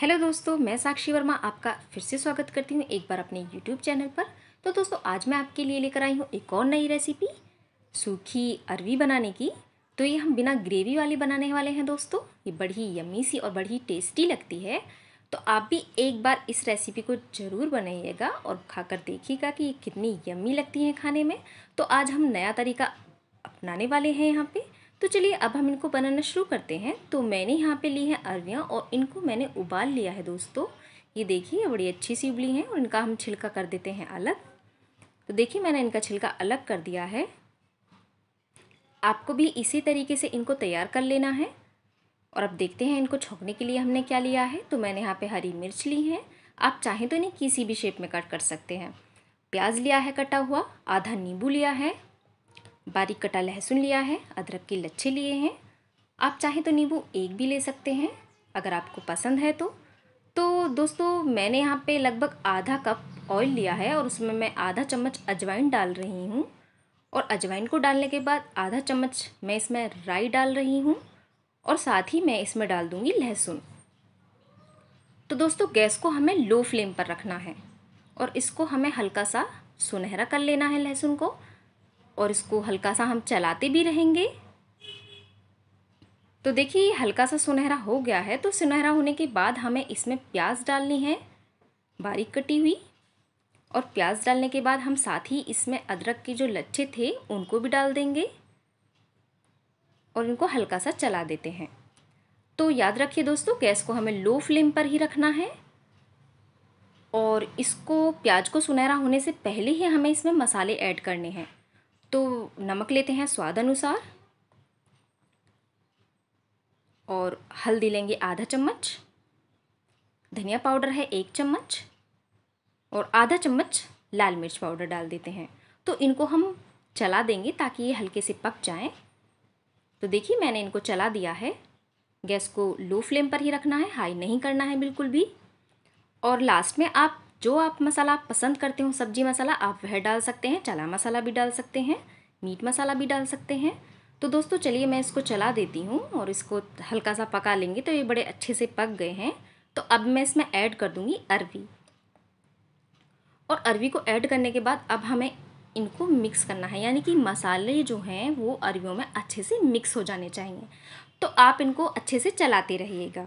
hello दोस्तों मैं साक्षी वर्मा आपका फिर से स्वागत करती हूँ एक बार अपने यूट्यूब चैनल पर तो दोस्तों आज मैं आपके लिए लेकर आई हूँ एक और नई रेसिपी सूखी अरवी बनाने की तो ये हम बिना ग्रेवी वाली बनाने वाले हैं दोस्तों ये बड़ी यम्मी सी और बड़ी टेस्टी लगती है तो आप भी एक बार इस रेसिपी को ज़रूर बनाइएगा और खाकर देखिएगा कि ये कितनी यम्मी लगती हैं खाने में तो आज हम नया तरीका अपनाने वाले हैं यहाँ पे तो चलिए अब हम इनको बनाना शुरू करते हैं तो मैंने यहाँ पे ली है अरवियाँ और इनको मैंने उबाल लिया है दोस्तों ये देखिए बड़ी अच्छी सी उबली हैं और इनका हम छिलका कर देते हैं अलग तो देखिए मैंने इनका छिलका अलग कर दिया है आपको भी इसी तरीके से इनको तैयार कर लेना है और अब देखते हैं इनको छोंकने के लिए हमने क्या लिया है तो मैंने यहाँ पे हरी मिर्च ली है आप चाहें तो इन्हें किसी भी शेप में कट कर सकते हैं प्याज लिया है कटा हुआ आधा नींबू लिया है बारीक कटा लहसुन लिया है अदरक के लच्छे लिए हैं आप चाहें तो नींबू एक भी ले सकते हैं अगर आपको पसंद है तो तो दोस्तों मैंने यहाँ पे लगभग आधा कप ऑयल लिया है और उसमें मैं आधा चम्मच अजवाइन डाल रही हूँ और अजवाइन को डालने के बाद आधा चम्मच मैं इसमें राई डाल रही हूँ और साथ ही मैं इसमें डाल दूँगी लहसुन तो दोस्तों गैस को हमें लो फ्लेम पर रखना है और इसको हमें हल्का सा सुनहरा कर लेना है लहसुन को और इसको हल्का सा हम चलाते भी रहेंगे तो देखिए हल्का सा सुनहरा हो गया है तो सुनहरा होने के बाद हमें इसमें प्याज डालनी है बारीक कटी हुई और प्याज डालने के बाद हम साथ ही इसमें अदरक के जो लच्छे थे उनको भी डाल देंगे और इनको हल्का सा चला देते हैं तो याद रखिए दोस्तों गैस को हमें लो फ्लेम पर ही रखना है और इसको प्याज को सुनहरा होने से पहले ही हमें इसमें मसाले ऐड करने हैं तो नमक लेते हैं स्वाद अनुसार और हल्दी लेंगे आधा चम्मच धनिया पाउडर है एक चम्मच और आधा चम्मच लाल मिर्च पाउडर डाल देते हैं तो इनको हम चला देंगे ताकि ये हल्के से पक जाएं तो देखिए मैंने इनको चला दिया है गैस को लो फ्लेम पर ही रखना है हाई नहीं करना है बिल्कुल भी और लास्ट में आप जो आप मसाला आप पसंद करते हो सब्जी मसाला आप वह डाल सकते हैं चना मसाला भी डाल सकते हैं मीट मसाला भी डाल सकते हैं तो दोस्तों चलिए मैं इसको चला देती हूँ और इसको हल्का सा पका लेंगे तो ये बड़े अच्छे से पक गए हैं तो अब मैं इसमें ऐड कर दूँगी अरवी और अरवी को ऐड करने के बाद अब हमें इनको मिक्स करना है यानी कि मसाले जो हैं वो अरवियों में अच्छे से मिक्स हो जाने चाहिए तो आप इनको अच्छे से चलाते रहिएगा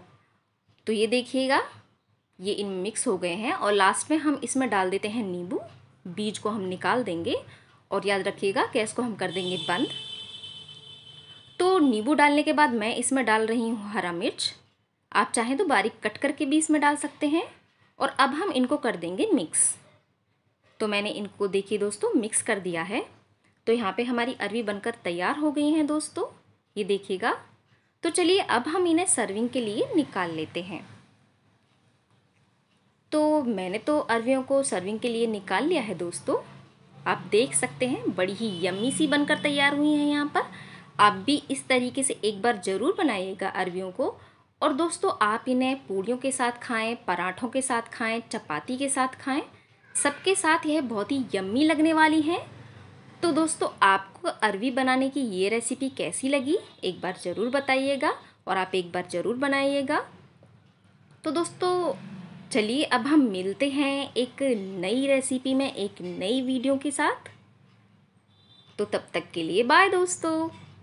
तो ये देखिएगा ये इन मिक्स हो गए हैं और लास्ट में हम इसमें डाल देते हैं नींबू बीज को हम निकाल देंगे और याद रखिएगा गैस को हम कर देंगे बंद तो नींबू डालने के बाद मैं इसमें डाल रही हूँ हरा मिर्च आप चाहें तो बारीक कट करके भी इसमें डाल सकते हैं और अब हम इनको कर देंगे मिक्स तो मैंने इनको देखिए दोस्तों मिक्स कर दिया है तो यहाँ पे हमारी अरवी बनकर तैयार हो गई हैं दोस्तों ये देखिएगा तो चलिए अब हम इन्हें सर्विंग के लिए निकाल लेते हैं तो मैंने तो अरवियों को सर्विंग के लिए निकाल लिया है दोस्तों आप देख सकते हैं बड़ी ही यम्मी सी बनकर तैयार हुई हैं यहाँ पर आप भी इस तरीके से एक बार ज़रूर बनाइएगा अरवियों को और दोस्तों आप इन्हें पूड़ियों के साथ खाएं पराठों के साथ खाएं चपाती के साथ खाएं सबके साथ यह बहुत ही यम्मी लगने वाली है तो दोस्तों आपको अरवी बनाने की ये रेसिपी कैसी लगी एक बार ज़रूर बताइएगा और आप एक बार ज़रूर बनाइएगा तो दोस्तों चलिए अब हम मिलते हैं एक नई रेसिपी में एक नई वीडियो के साथ तो तब तक के लिए बाय दोस्तों